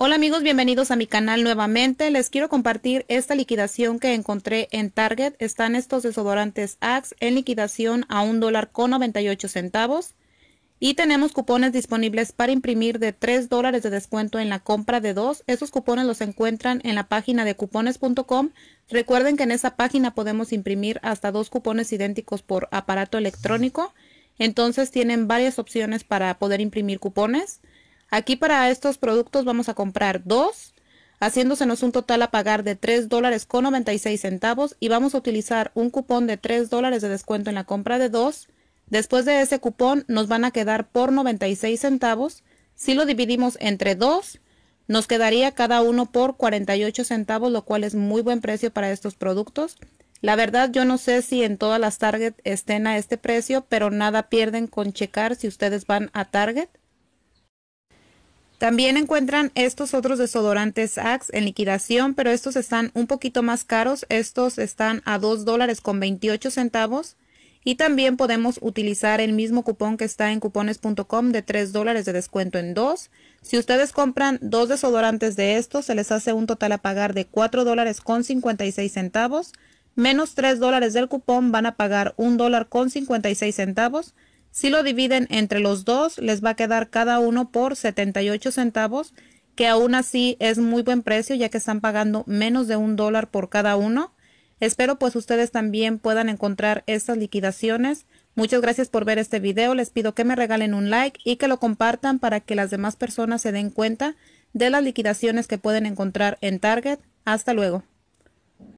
Hola amigos, bienvenidos a mi canal nuevamente. Les quiero compartir esta liquidación que encontré en Target. Están estos desodorantes Axe en liquidación a un dólar con 98 centavos. Y tenemos cupones disponibles para imprimir de 3 dólares de descuento en la compra de dos. esos cupones los encuentran en la página de cupones.com. Recuerden que en esa página podemos imprimir hasta dos cupones idénticos por aparato electrónico. Entonces tienen varias opciones para poder imprimir cupones. Aquí para estos productos vamos a comprar dos, haciéndosenos un total a pagar de 3 dólares con 96 centavos y vamos a utilizar un cupón de 3 dólares de descuento en la compra de dos. Después de ese cupón nos van a quedar por 96 centavos. Si lo dividimos entre dos, nos quedaría cada uno por 48 centavos, lo cual es muy buen precio para estos productos. La verdad yo no sé si en todas las Target estén a este precio, pero nada pierden con checar si ustedes van a Target. También encuentran estos otros desodorantes Axe en liquidación, pero estos están un poquito más caros. Estos están a 2 dólares con 28 centavos. Y también podemos utilizar el mismo cupón que está en cupones.com de 3 dólares de descuento en dos. Si ustedes compran dos desodorantes de estos, se les hace un total a pagar de 4 dólares con 56 centavos. Menos 3 dólares del cupón van a pagar 1 dólar con 56 centavos si lo dividen entre los dos, les va a quedar cada uno por 78 centavos, que aún así es muy buen precio ya que están pagando menos de un dólar por cada uno. Espero pues ustedes también puedan encontrar estas liquidaciones. Muchas gracias por ver este video. Les pido que me regalen un like y que lo compartan para que las demás personas se den cuenta de las liquidaciones que pueden encontrar en Target. Hasta luego.